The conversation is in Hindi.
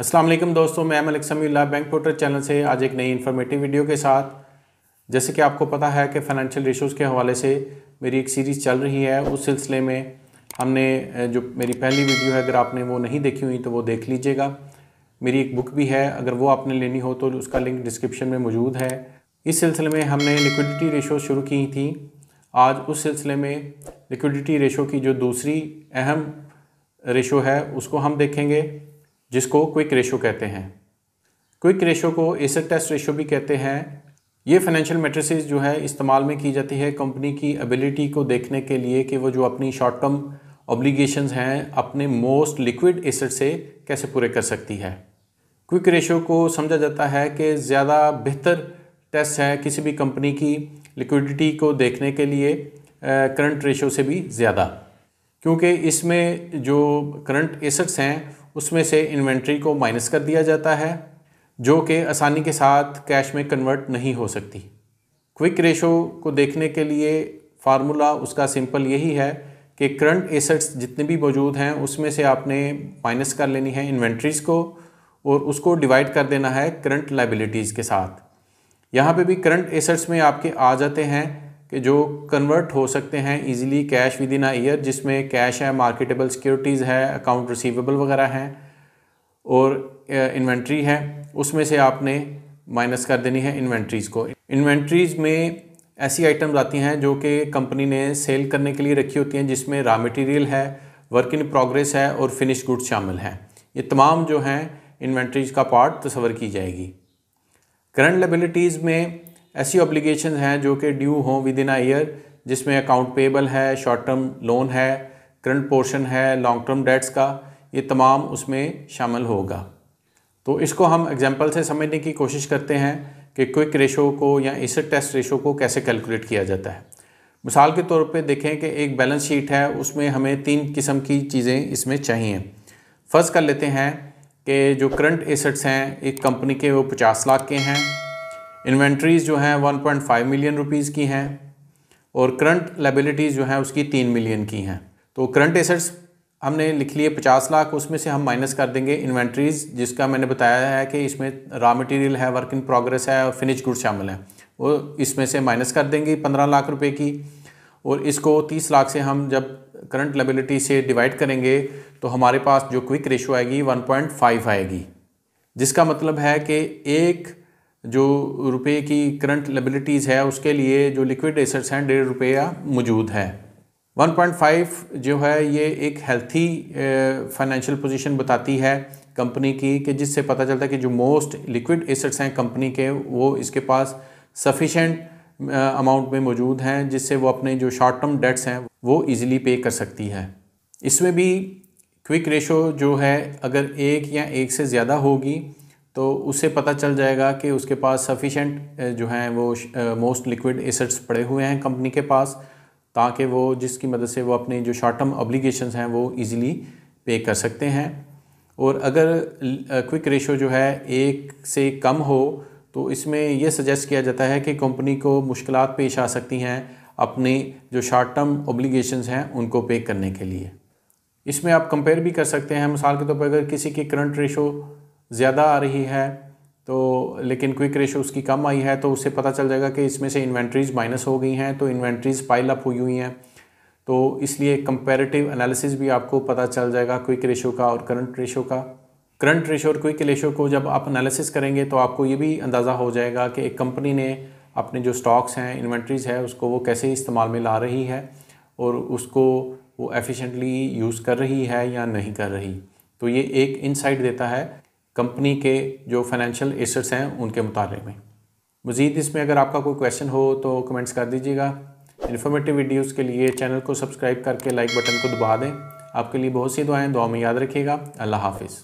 असलम दोस्तों मैं मलिक समीला बैंक पोर्टर चैनल से आज एक नई इन्फॉर्मेटिव वीडियो के साथ जैसे कि आपको पता है कि फ़ाइनेंशियल रेशोज़ के हवाले से मेरी एक सीरीज़ चल रही है उस सिलसिले में हमने जो मेरी पहली वीडियो है अगर आपने वो नहीं देखी हुई तो वो देख लीजिएगा मेरी एक बुक भी है अगर वो आपने लेनी हो तो उसका लिंक डिस्क्रिप्शन में मौजूद है इस सिलसिले में हमने लिक्विडिटी रेशो शुरू की थी आज उस सिलसिले में लिक्विडिटी रेशो की जो दूसरी अहम रेशो है उसको हम देखेंगे जिसको क्विक रेशो कहते हैं क्विक रेशो को एसेट टेस्ट रेशो भी कहते हैं ये फाइनेंशियल मेट्रिसेस जो है इस्तेमाल में की जाती है कंपनी की एबिलिटी को देखने के लिए कि वो जो अपनी शॉर्ट टर्म ऑब्लिगेशंस हैं अपने मोस्ट लिक्विड एसेट से कैसे पूरे कर सकती है क्विक रेशो को समझा जाता है कि ज़्यादा बेहतर टेस्ट है किसी भी कंपनी की लिक्विडिटी को देखने के लिए करंट रेशो से भी ज़्यादा क्योंकि इसमें जो करंट एसेट्स हैं उसमें से इन्वेंट्री को माइनस कर दिया जाता है जो कि आसानी के साथ कैश में कन्वर्ट नहीं हो सकती क्विक रेशो को देखने के लिए फार्मूला उसका सिंपल यही है कि करंट एसेट्स जितने भी मौजूद हैं उसमें से आपने माइनस कर लेनी है इन्वेंट्रीज़ को और उसको डिवाइड कर देना है करंट लाइबिलिटीज़ के साथ यहाँ पे भी करंट एसेट्स में आपके आ जाते हैं कि जो कन्वर्ट हो सकते हैं easily cash within a year जिसमें कैश है मार्केटेबल सिक्योरिटीज़ है अकाउंट रिसीवेबल वगैरह हैं और इन्वेंट्री है उसमें से आपने माइनस कर देनी है इन्वेंट्रीज़ को इन्वेंट्रीज़ में ऐसी आइटम्स आती हैं जो कि कंपनी ने सेल करने के लिए रखी होती हैं जिसमें रॉ मटेरियल है वर्क इन प्रोग्रेस है और फिनिश गुड्स शामिल हैं ये तमाम जो हैं इन्वेंट्रीज का पार्ट तस्वर की जाएगी करंट लेबिलिटीज़ में ऐसी ऑब्लिगेशन हैं जो कि ड्यू हों विद इन आ ईयर जिसमें अकाउंट पेबल है शॉर्ट टर्म लोन है करंट पोर्शन है लॉन्ग टर्म डेट्स का ये तमाम उसमें शामिल होगा तो इसको हम एग्जाम्पल से समझने की कोशिश करते हैं कि क्विक रेशो को या इस टेस्ट रेशो को कैसे कैलकुलेट किया जाता है मिसाल के तौर पे देखें कि एक बैलेंस शीट है उसमें हमें तीन किस्म की चीज़ें इसमें चाहिए फर्ज कर लेते हैं कि जो करंट एसेट्स हैं एक कंपनी के वो पचास लाख के हैं इन्वेंट्रीज जो हैं 1.5 मिलियन रुपीज़ की हैं और करंट लेबिलिटीज़ जो हैं उसकी तीन मिलियन की हैं तो करंट एसेट्स हमने लिख लिए पचास लाख उसमें से हम माइनस कर देंगे इन्वेंट्रीज़ जिसका मैंने बताया है कि इसमें रॉ मटेरियल है वर्क इन प्रोग्रेस है और फिनिश गुड शामिल है वो इसमें से माइनस कर देंगे पंद्रह लाख रुपये की और इसको तीस लाख से हम जब करंट लेबिलिटी से डिवाइड करेंगे तो हमारे पास जो क्विक रेशो आएगी वन आएगी जिसका मतलब है कि एक जो रुपए की करंट लेबिलिटीज़ है उसके लिए जो लिक्विड एसेट्स हैं डेढ़ रुपया मौजूद है 1.5 जो है ये एक हेल्थी फाइनेंशियल पोजीशन बताती है कंपनी की कि जिससे पता चलता है कि जो मोस्ट लिक्विड एसेट्स हैं कंपनी के वो इसके पास सफिशेंट अमाउंट में मौजूद हैं जिससे वो अपने जो शॉर्ट टर्म डेट्स हैं वो इजीली पे कर सकती है इसमें भी क्विक रेशो जो है अगर एक या एक से ज़्यादा होगी तो उससे पता चल जाएगा कि उसके पास सफिशेंट जो हैं वो मोस्ट लिक्विड एसेट्स पड़े हुए हैं कंपनी के पास ताकि वो जिसकी मदद से वो अपने जो शॉर्ट टर्म ऑब्लिगेशंस हैं वो ईज़िली पे कर सकते हैं और अगर क्विक रेशो जो है एक से कम हो तो इसमें यह सजेस्ट किया जाता है कि कंपनी को मुश्किल पेश आ सकती हैं अपने जो शॉर्ट टर्म ऑब्लिगेशंस हैं उनको पे करने के लिए इसमें आप कंपेयर भी कर सकते हैं मिसाल के तौर तो पर अगर किसी की करंट रेशो ज़्यादा आ रही है तो लेकिन क्विक रेशो उसकी कम आई है तो उससे पता चल जाएगा कि इसमें से इन्वेंट्रीज़ माइनस हो गई हैं तो इन्वेंट्रीज़ पाइल अप हुई हुई हैं तो इसलिए कंपेरेटिव एनालिसिस भी आपको पता चल जाएगा क्विक रेशो का और करंट रेशो का करंट रेशो और क्विक रेशो को जब आप एनालिसिस करेंगे तो आपको ये भी अंदाज़ा हो जाएगा कि एक कंपनी ने अपने जो स्टॉक्स हैं इन्वेंट्रीज़ है उसको वो कैसे इस्तेमाल में ला रही है और उसको वो एफिशेंटली यूज़ कर रही है या नहीं कर रही तो ये एक इनसाइट देता है कंपनी के जो फाइनेंशियल एसेट्स हैं उनके मुताले में मज़ीद इसमें अगर आपका कोई क्वेश्चन हो तो कमेंट्स कर दीजिएगा इन्फॉर्मेटिव वीडियोज़ के लिए चैनल को सब्सक्राइब करके लाइक बटन को दबा दें आपके लिए बहुत सी दुआएँ दुआ में याद रखिएगा अल्लाह हाफिज़